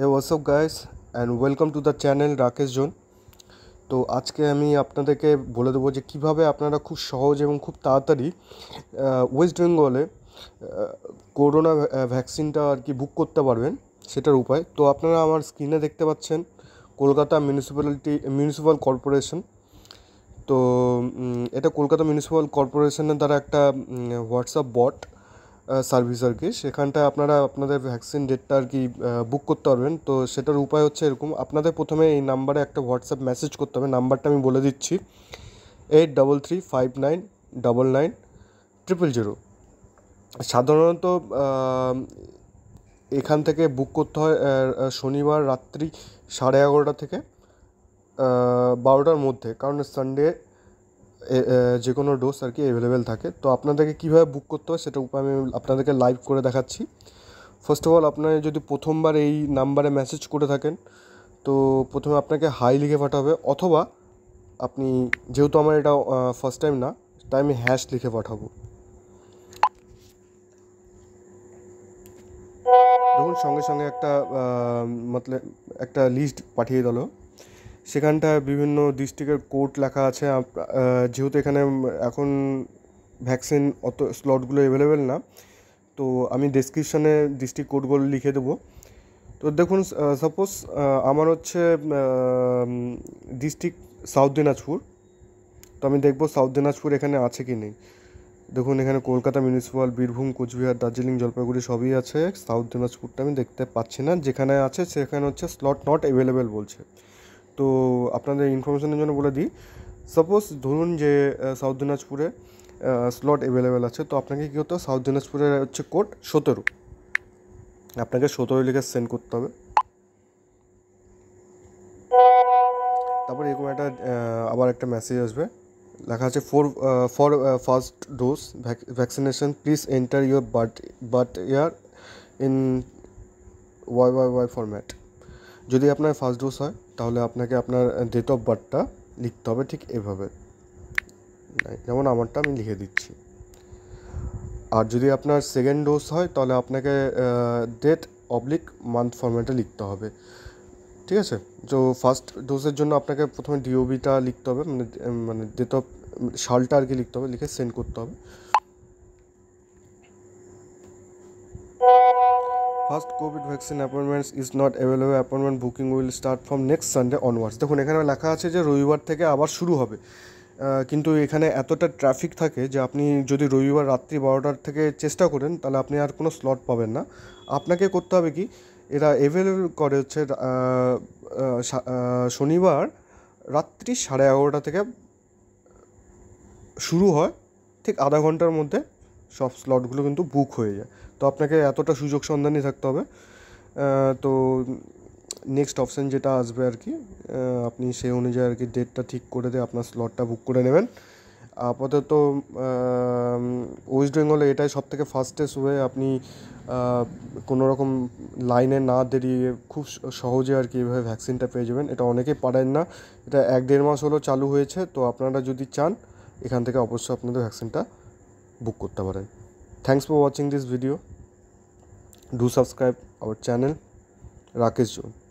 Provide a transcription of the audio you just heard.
A what's up guys and welcome to the channel Rakesh zone তো আজকে আমি আপনাদেরকে বলে দেবো যে কীভাবে আপনারা খুব সহজ এবং খুব তাড়াতাড়ি ওয়েস্ট বেঙ্গলে করোনা ভ্যাকসিনটা আর কি বুক করতে পারবেন সেটার উপায় তো আপনারা আমার স্ক্রিনে দেখতে পাচ্ছেন কলকাতা মিউনিসিপ্যালিটি মিউনিসিপ্যাল কর্পোরেশন তো এটা কলকাতা মিউনিসিপ্যাল কর্পোরেশনের দ্বারা একটা হোয়াটসঅ্যাপ বট সার্ভিস আর কি সেখানটায় আপনারা আপনাদের ভ্যাকসিন ডেটটা আর কি বুক করতে পারবেন তো সেটার উপায় হচ্ছে এরকম আপনাদের প্রথমে এই নাম্বারে একটা হোয়াটসঅ্যাপ মেসেজ করতে হবে নাম্বারটা আমি বলে দিচ্ছি eight double three five nine double nine triple zero সাধারণত এখান থেকে বুক করতে হয় শনিবার রাত্রি সাড়ে এগারোটা থেকে বারোটার মধ্যে কারণ সানডে যে কোনো ডোজ আর কি অ্যাভেলেবেল থাকে তো আপনাদেরকে কীভাবে বুক করতে হয় সেটা উপায় আমি আপনাদেরকে লাইভ করে দেখাচ্ছি ফার্স্ট অফ অল আপনার যদি প্রথমবার এই নাম্বারে মেসেজ করে থাকেন তো প্রথমে আপনাকে হাই লিখে পাঠাবে অথবা আপনি যেহেতু আমার এটা ফার্স্ট টাইম না তাই আমি হ্যাশ লিখে পাঠাবো দেখুন সঙ্গে সঙ্গে একটা মতলে একটা লিস্ট পাঠিয়ে দিল সেখানটায় বিভিন্ন ডিস্ট্রিক্টের কোর্ট লেখা আছে যেহেতু এখানে এখন ভ্যাকসিন অত স্লটগুলো অ্যাভেলেবেল না তো আমি ডিসক্রিপশানে ডিস্ট্রিক্ট কোডগুলো লিখে দেবো তো দেখুন সাপোজ আমার হচ্ছে ডিস্ট্রিক্ট সাউথ দিনাজপুর তো আমি দেখবো সাউথ দিনাজপুর এখানে আছে কি নেই দেখুন এখানে কলকাতা মিউনিসিপ্যাল বীরভূম কোচবিহার দার্জিলিং জলপাইগুড়ি সবই আছে সাউথ দিনাজপুরটা আমি দেখতে পাচ্ছি না যেখানে আছে সেখানে হচ্ছে স্লট নট অ্যাভেলেবেল বলছে তো আপনাদের ইনফরমেশনের জন্য বলে দিই সাপোজ ধরুন যে সাউথ দিনাজপুরে স্লট অ্যাভেলেবেল আছে তো আপনাকে কী করতে হবে সাউথ দিনাজপুরের হচ্ছে কোড সতেরো আপনাকে সতেরো লিখে সেন্ড করতে হবে তারপর এরকম একটা আবার একটা মেসেজ আসবে লেখা আছে four for first dose vaccination please enter your birth birth year in Y Y Y format যদি আপনার ফার্স্ট ডোজ হয় তাহলে আপনাকে আপনার ডেট অফ বার্থটা লিখতে হবে ঠিক এভাবে যেমন আমারটা আমি লিখে দিচ্ছি আর যদি আপনার সেকেন্ড ডোজ হয় তাহলে আপনাকে ডেট অবলিক মান্থ ফর্ম্যাটে লিখতে হবে ঠিক আছে তো ফার্স্ট ডোজের জন্য আপনাকে প্রথমে ডিওবিটা লিখতে হবে মানে মানে ডেট অফ সালটা আর কি লিখতে হবে লিখে সেন্ড করতে হবে first covid vaccine appointments is not available appointment booking will start from next Sunday onwards দেখুন এখানে লেখা আছে যে রবিবার থেকে আবার শুরু হবে কিন্তু এখানে এতটা ট্রাফিক থাকে যে আপনি যদি রবিবার রাত্রি বারোটার থেকে চেষ্টা করেন তাহলে আপনি আর কোনো স্লট পাবেন না আপনাকে করতে হবে কি এরা অ্যাভেলেবল করে হচ্ছে শনিবার রাত্রি সাড়ে এগারোটা থেকে শুরু হয় ঠিক আধা ঘন্টার মধ্যে সব স্লটগুলো কিন্তু বুক হয়ে যায় তো আপনাকে এতটা সুযোগ সন্ধানই থাকতে হবে তো নেক্সট অপশান যেটা আসবে আর কি আপনি সেই অনুযায়ী আর কি ডেটটা ঠিক করে দিয়ে আপনার স্লটটা বুক করে নেবেন আপাতত ওয়েস্ট বেঙ্গলে এটাই সব থেকে ফাস্টেস্ট ওয়ে আপনি কোনোরকম রকম লাইনে না দেরিয়ে খুব সহজে আর কি এভাবে ভ্যাকসিনটা পেয়ে যাবেন এটা অনেকেই পারেন না এটা এক দেড় মাস হলো চালু হয়েছে তো আপনারা যদি চান এখান থেকে অবশ্যই আপনাদের ভ্যাকসিনটা बुक करते thanks for watching this video do subscribe our channel Rakesh zone